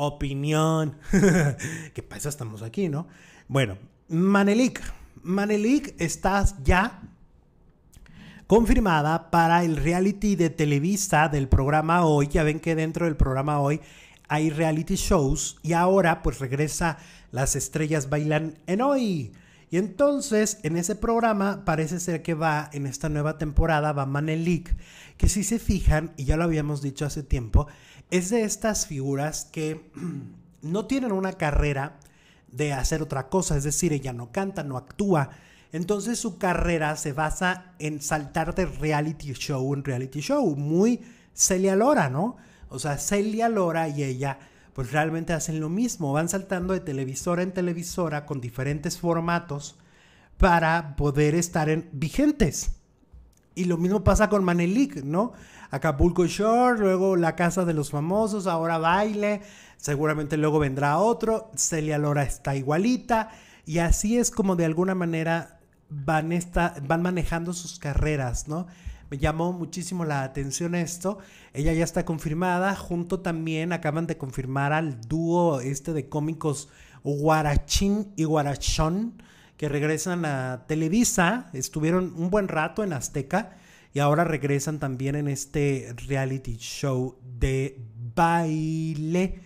opinión. que pasa estamos aquí, ¿no? Bueno, Manelik. Manelik está ya confirmada para el reality de Televisa del programa Hoy. Ya ven que dentro del programa Hoy hay reality shows y ahora pues regresa Las Estrellas Bailan en Hoy. Y entonces, en ese programa, parece ser que va, en esta nueva temporada, va Manelik, que si se fijan, y ya lo habíamos dicho hace tiempo, es de estas figuras que no tienen una carrera de hacer otra cosa, es decir, ella no canta, no actúa. Entonces su carrera se basa en saltar de reality show en reality show, muy Celia Lora, ¿no? O sea, Celia Lora y ella pues realmente hacen lo mismo, van saltando de televisora en televisora con diferentes formatos para poder estar en, vigentes. Y lo mismo pasa con Manelik, ¿no? Acapulco Shore, luego La Casa de los Famosos, ahora Baile, seguramente luego vendrá otro, Celia Lora está igualita, y así es como de alguna manera van, esta, van manejando sus carreras, ¿no? Me llamó muchísimo la atención esto. Ella ya está confirmada. Junto también acaban de confirmar al dúo este de cómicos Guarachín y Guarachón que regresan a Televisa. Estuvieron un buen rato en Azteca y ahora regresan también en este reality show de baile.